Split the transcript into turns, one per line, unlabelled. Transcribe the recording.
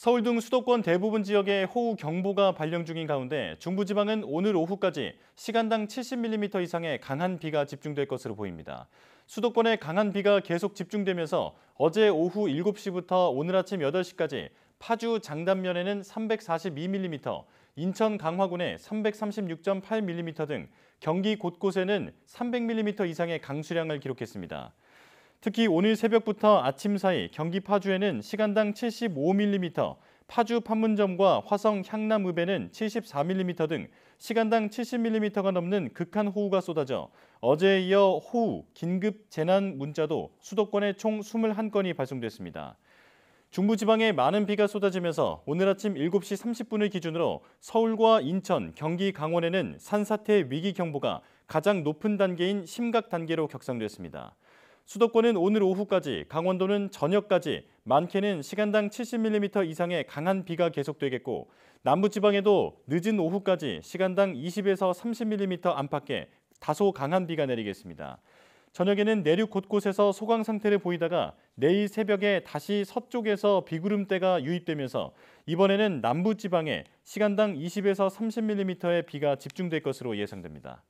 서울 등 수도권 대부분 지역에 호우 경보가 발령 중인 가운데 중부지방은 오늘 오후까지 시간당 70mm 이상의 강한 비가 집중될 것으로 보입니다. 수도권에 강한 비가 계속 집중되면서 어제 오후 7시부터 오늘 아침 8시까지 파주 장단면에는 342mm, 인천 강화군에 336.8mm 등 경기 곳곳에는 300mm 이상의 강수량을 기록했습니다. 특히 오늘 새벽부터 아침 사이 경기 파주에는 시간당 75mm, 파주 판문점과 화성 향남읍에는 74mm 등 시간당 70mm가 넘는 극한 호우가 쏟아져 어제에 이어 호우, 긴급 재난 문자도 수도권에 총 21건이 발송됐습니다. 중부지방에 많은 비가 쏟아지면서 오늘 아침 7시 30분을 기준으로 서울과 인천, 경기, 강원에는 산사태 위기경보가 가장 높은 단계인 심각 단계로 격상됐습니다. 수도권은 오늘 오후까지, 강원도는 저녁까지 많게는 시간당 70mm 이상의 강한 비가 계속되겠고 남부지방에도 늦은 오후까지 시간당 20에서 30mm 안팎의 다소 강한 비가 내리겠습니다. 저녁에는 내륙 곳곳에서 소강 상태를 보이다가 내일 새벽에 다시 서쪽에서 비구름대가 유입되면서 이번에는 남부 지방에 시간당 20에서 30mm의 비가 집중될 것으로 예상됩니다.